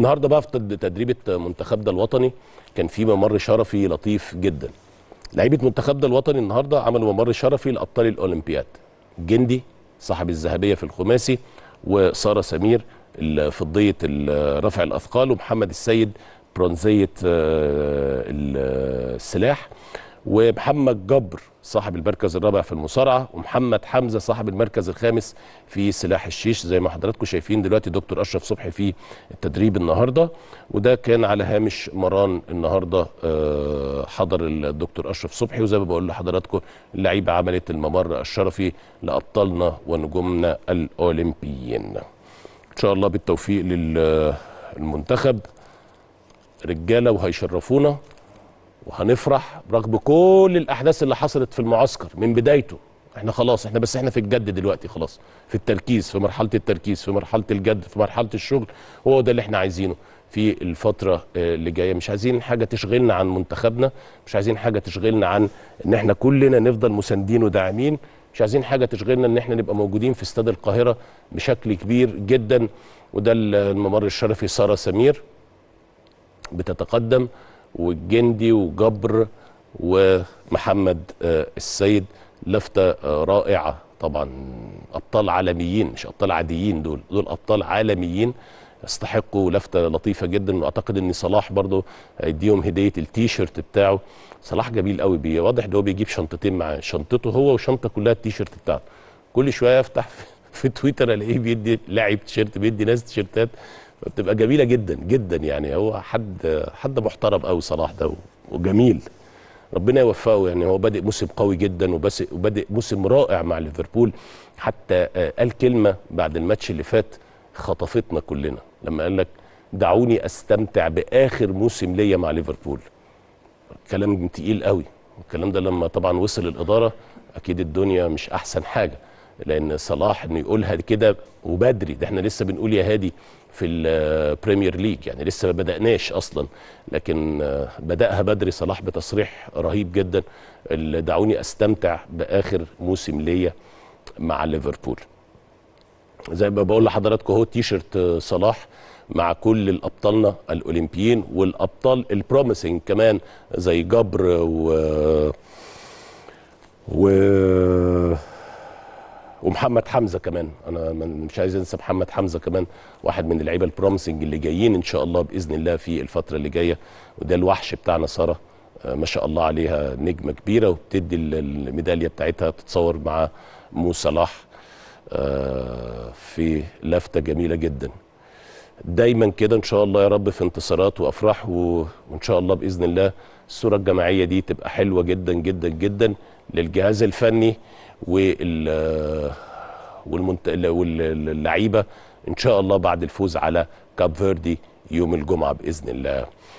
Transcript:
النهارده بقى في تدريبه منتخب ده الوطني كان في ممر شرفي لطيف جدا لعيبه منتخب ده الوطني النهارده عملوا ممر شرفي لابطال الاولمبياد جندي صاحب الذهبيه في الخماسي وساره سمير الفضيه رفع الاثقال ومحمد السيد برونزيه آه، السلاح ومحمد جبر صاحب المركز الرابع في المصارعه ومحمد حمزه صاحب المركز الخامس في سلاح الشيش زي ما حضراتكم شايفين دلوقتي دكتور اشرف صبحي في التدريب النهارده وده كان على هامش مران النهارده آه، حضر الدكتور اشرف صبحي وزي ما بقول لحضراتكم اللعيبه عملت الممر الشرفي لابطالنا ونجومنا الاولمبيين ان شاء الله بالتوفيق للمنتخب رجاله وهيشرفونا وهنفرح برغم كل الاحداث اللي حصلت في المعسكر من بدايته احنا خلاص احنا بس احنا في الجد دلوقتي خلاص في التركيز في مرحله التركيز في مرحله الجد في مرحله الشغل هو ده اللي احنا عايزينه في الفتره آه، اللي جايه مش عايزين حاجه تشغلنا عن منتخبنا مش عايزين حاجه تشغلنا عن ان احنا كلنا نفضل مساندين وداعمين مش عايزين حاجه تشغلنا ان احنا نبقى موجودين في استاد القاهره بشكل كبير جدا وده الممر الشرفي ساره سمير بتتقدم والجندي وجبر ومحمد آه، السيد لفته آه، رائعه طبعا ابطال عالميين مش ابطال عاديين دول دول ابطال عالميين يستحقوا لفته لطيفه جدا واعتقد ان صلاح برضه هيديهم هديه التيشيرت بتاعه صلاح جميل قوي واضح ان هو بيجيب شنطتين معاه شنطته هو وشنطه كلها التيشيرت بتاعته كل شويه افتح في تويتر الاقيه بيدي لاعب تيشيرت بيدي ناس تيشيرتات بتبقى جميله جدا جدا يعني هو حد حد محترم قوي صلاح ده وجميل ربنا يوفقه يعني هو بادئ موسم قوي جدا وبادئ موسم رائع مع ليفربول حتى آه، قال كلمه بعد الماتش اللي فات خطفتنا كلنا لما قال لك دعوني استمتع باخر موسم ليا مع ليفربول كلام تقيل قوي والكلام ده لما طبعا وصل الاداره اكيد الدنيا مش احسن حاجه لان صلاح انه يقولها كده وبدري ده احنا لسه بنقول يا هادي في البريمير ليج يعني لسه ما بدأناش أصلا لكن آه، بدأها بدري صلاح بتصريح رهيب جدا اللي دعوني أستمتع بآخر موسم ليا مع ليفربول زي ما بقول لحضراتكم اهو تيشرت آه، صلاح مع كل الابطالنا الاولمبيين والابطال البروميسنج كمان زي جبر و آه، و ومحمد حمزه كمان انا مش عايز انسى محمد حمزه كمان واحد من اللعيبه البرومسنج اللي جايين ان شاء الله باذن الله في الفتره اللي جايه وده الوحش بتاعنا ساره آه، ما شاء الله عليها نجمه كبيره وبتدي الميداليه بتاعتها تتصور مع مو صلاح آه، في لفته جميله جدا دايما كده ان شاء الله يا رب في انتصارات وافراح وان شاء الله باذن الله الصوره الجماعيه دي تبقى حلوه جدا جدا جدا للجهاز الفني وال واللعيبه ان شاء الله بعد الفوز على كاب فيردي يوم الجمعه باذن الله